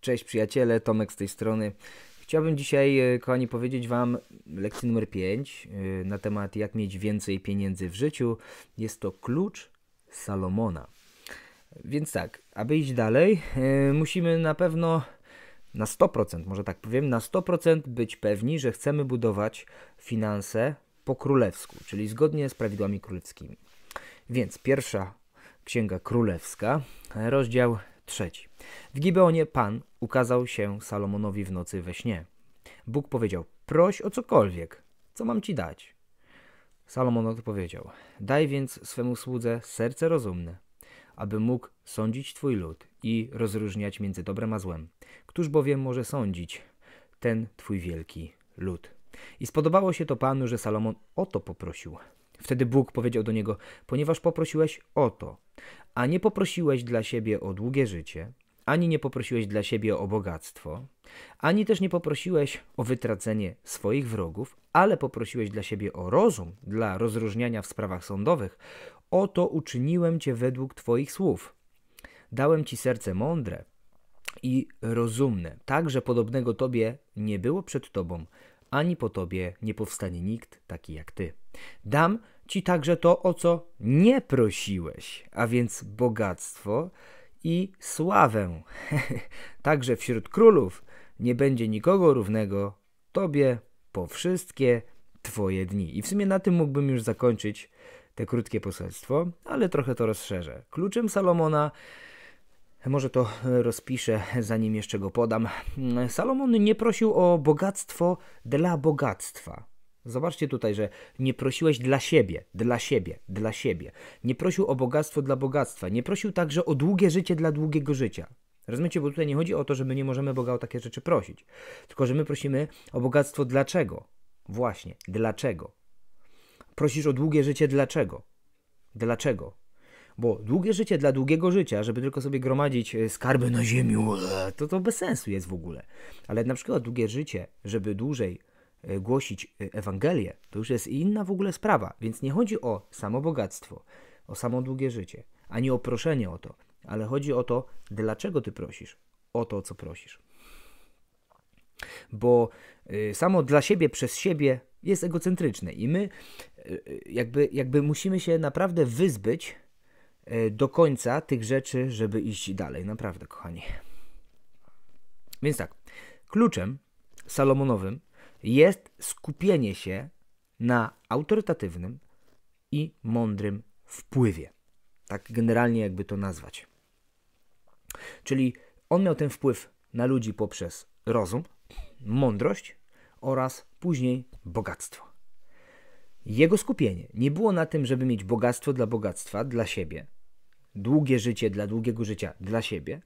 Cześć przyjaciele, Tomek z tej strony. Chciałbym dzisiaj, e, kochani, powiedzieć Wam lekcję numer 5 e, na temat jak mieć więcej pieniędzy w życiu. Jest to klucz Salomona. Więc tak, aby iść dalej, e, musimy na pewno na 100%, może tak powiem, na 100% być pewni, że chcemy budować finanse po królewsku, czyli zgodnie z prawidłami królewskimi. Więc pierwsza Księga Królewska, rozdział Trzeci. W Gibeonie Pan ukazał się Salomonowi w nocy we śnie. Bóg powiedział, proś o cokolwiek, co mam ci dać. Salomon odpowiedział, daj więc swemu słudze serce rozumne, aby mógł sądzić Twój lud i rozróżniać między dobrem a złem. Któż bowiem może sądzić ten Twój wielki lud? I spodobało się to Panu, że Salomon o to poprosił. Wtedy Bóg powiedział do niego: Ponieważ poprosiłeś o to, a nie poprosiłeś dla siebie o długie życie, ani nie poprosiłeś dla siebie o bogactwo, ani też nie poprosiłeś o wytracenie swoich wrogów, ale poprosiłeś dla siebie o rozum, dla rozróżniania w sprawach sądowych, oto uczyniłem cię według Twoich słów. Dałem ci serce mądre i rozumne, tak że podobnego Tobie nie było przed Tobą ani po tobie nie powstanie nikt taki jak ty. Dam ci także to, o co nie prosiłeś, a więc bogactwo i sławę. także wśród królów nie będzie nikogo równego tobie po wszystkie twoje dni. I w sumie na tym mógłbym już zakończyć te krótkie poselstwo, ale trochę to rozszerzę. Kluczem Salomona może to rozpiszę, zanim jeszcze go podam. Salomon nie prosił o bogactwo dla bogactwa. Zobaczcie tutaj, że nie prosiłeś dla siebie, dla siebie, dla siebie. Nie prosił o bogactwo dla bogactwa. Nie prosił także o długie życie dla długiego życia. Rozumiecie, bo tutaj nie chodzi o to, że my nie możemy Boga o takie rzeczy prosić, tylko że my prosimy o bogactwo dlaczego? Właśnie, dlaczego? Prosisz o długie życie dlaczego? Dlaczego? Bo długie życie dla długiego życia, żeby tylko sobie gromadzić e, skarby na ziemi, e, to to bez sensu jest w ogóle. Ale na przykład długie życie, żeby dłużej e, głosić Ewangelię, to już jest inna w ogóle sprawa. Więc nie chodzi o samo bogactwo, o samo długie życie, ani o proszenie o to, ale chodzi o to, dlaczego ty prosisz, o to, co prosisz. Bo samo dla siebie, przez siebie jest egocentryczne i my jakby, jakby musimy się naprawdę wyzbyć E, do końca tych rzeczy, żeby iść dalej. Naprawdę, kochani. Więc tak, kluczem Salomonowym jest skupienie się na autorytatywnym i mądrym wpływie. Tak generalnie jakby to nazwać. Czyli on miał ten wpływ na ludzi poprzez rozum, mądrość oraz później bogactwo. Jego skupienie nie było na tym, żeby mieć bogactwo dla bogactwa, dla siebie, długie życie dla długiego życia dla siebie,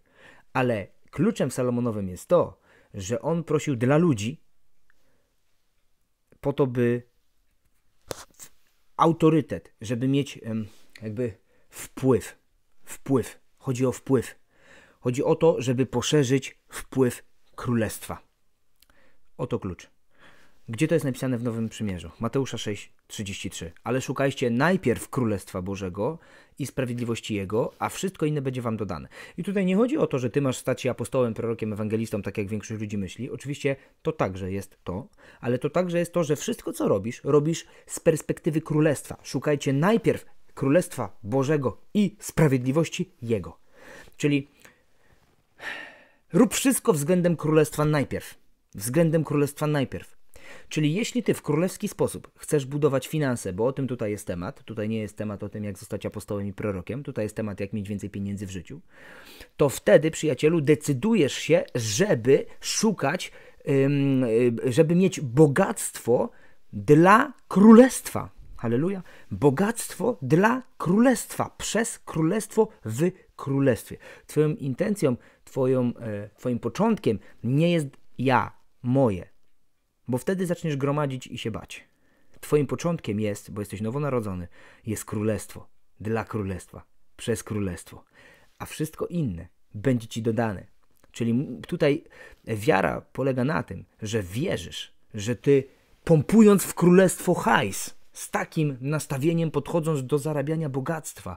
ale kluczem Salomonowym jest to, że on prosił dla ludzi, po to, by autorytet, żeby mieć jakby wpływ. Wpływ. Chodzi o wpływ. Chodzi o to, żeby poszerzyć wpływ królestwa. Oto klucz. Gdzie to jest napisane w Nowym Przymierzu? Mateusza 6:33. Ale szukajcie najpierw Królestwa Bożego i sprawiedliwości Jego, a wszystko inne będzie wam dodane. I tutaj nie chodzi o to, że ty masz stać się apostołem, prorokiem, ewangelistą, tak jak większość ludzi myśli. Oczywiście to także jest to, ale to także jest to, że wszystko co robisz, robisz z perspektywy Królestwa. Szukajcie najpierw Królestwa Bożego i sprawiedliwości Jego. Czyli rób wszystko względem Królestwa najpierw. Względem Królestwa najpierw Czyli jeśli ty w królewski sposób chcesz budować finanse, bo o tym tutaj jest temat, tutaj nie jest temat o tym, jak zostać apostołem i prorokiem, tutaj jest temat, jak mieć więcej pieniędzy w życiu, to wtedy, przyjacielu, decydujesz się, żeby szukać, y, żeby mieć bogactwo dla królestwa. Halleluja. Bogactwo dla królestwa, przez królestwo w królestwie. Twoją intencją, twoją, e, twoim początkiem nie jest ja, moje, bo wtedy zaczniesz gromadzić i się bać. Twoim początkiem jest, bo jesteś nowonarodzony, jest królestwo, dla królestwa, przez królestwo, a wszystko inne będzie ci dodane. Czyli tutaj wiara polega na tym, że wierzysz, że ty pompując w królestwo hajs, z takim nastawieniem podchodząc do zarabiania bogactwa,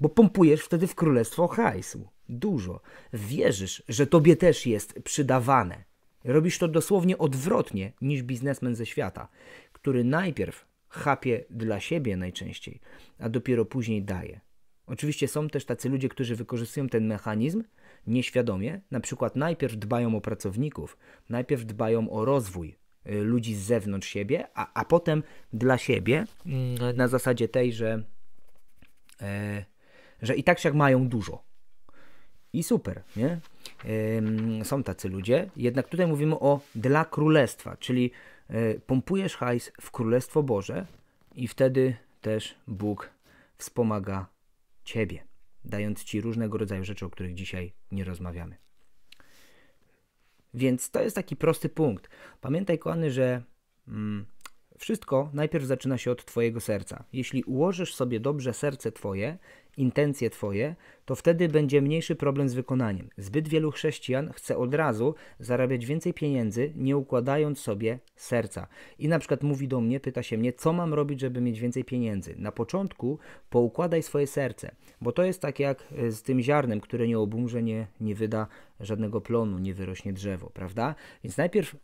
bo pompujesz wtedy w królestwo hajsu dużo. Wierzysz, że tobie też jest przydawane. Robisz to dosłownie odwrotnie niż biznesmen ze świata, który najpierw chapie dla siebie najczęściej, a dopiero później daje. Oczywiście są też tacy ludzie, którzy wykorzystują ten mechanizm nieświadomie, na przykład najpierw dbają o pracowników, najpierw dbają o rozwój y, ludzi z zewnątrz siebie, a, a potem dla siebie mm, na zasadzie tej, że, e, że i tak się mają dużo, i super, nie? Są tacy ludzie, jednak tutaj mówimy o dla królestwa, czyli e, pompujesz hajs w Królestwo Boże i wtedy też Bóg wspomaga Ciebie, dając Ci różnego rodzaju rzeczy, o których dzisiaj nie rozmawiamy. Więc to jest taki prosty punkt. Pamiętaj, kochany, że mm, wszystko najpierw zaczyna się od Twojego serca. Jeśli ułożysz sobie dobrze serce Twoje, intencje Twoje, to wtedy będzie mniejszy problem z wykonaniem. Zbyt wielu chrześcijan chce od razu zarabiać więcej pieniędzy, nie układając sobie serca. I na przykład mówi do mnie, pyta się mnie, co mam robić, żeby mieć więcej pieniędzy. Na początku poukładaj swoje serce, bo to jest tak jak e, z tym ziarnem, które nie obumrze, nie, nie wyda żadnego plonu, nie wyrośnie drzewo, prawda? Więc najpierw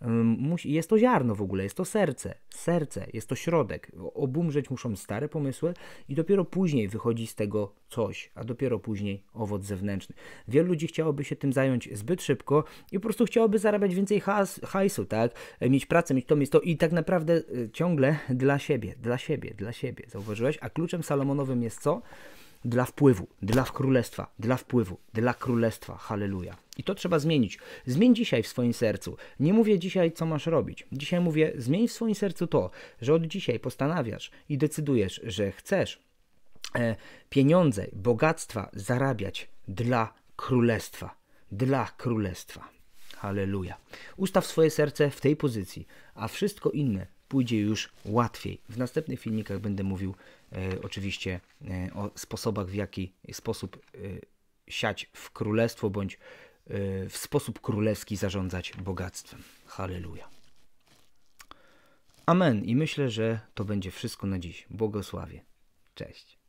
jest to ziarno w ogóle, jest to serce, serce, jest to środek. Obumrzeć muszą stare pomysły i dopiero później wychodzi z tego coś, a dopiero później później owoc zewnętrzny. Wielu ludzi chciałoby się tym zająć zbyt szybko i po prostu chciałoby zarabiać więcej has, hajsu, tak? E, mieć pracę, mieć to, mieć to i tak naprawdę e, ciągle dla siebie, dla siebie, dla siebie. Zauważyłeś? A kluczem salomonowym jest co? dla wpływu, dla królestwa, dla wpływu, dla królestwa. Halleluja. I to trzeba zmienić. Zmień dzisiaj w swoim sercu. Nie mówię dzisiaj, co masz robić. Dzisiaj mówię, zmień w swoim sercu to, że od dzisiaj postanawiasz i decydujesz, że chcesz E, pieniądze, bogactwa zarabiać dla królestwa. Dla królestwa. Halleluja. Ustaw swoje serce w tej pozycji, a wszystko inne pójdzie już łatwiej. W następnych filmikach będę mówił e, oczywiście e, o sposobach, w jaki sposób e, siać w królestwo, bądź e, w sposób królewski zarządzać bogactwem. Halleluja. Amen. I myślę, że to będzie wszystko na dziś. Błogosławie. Cześć.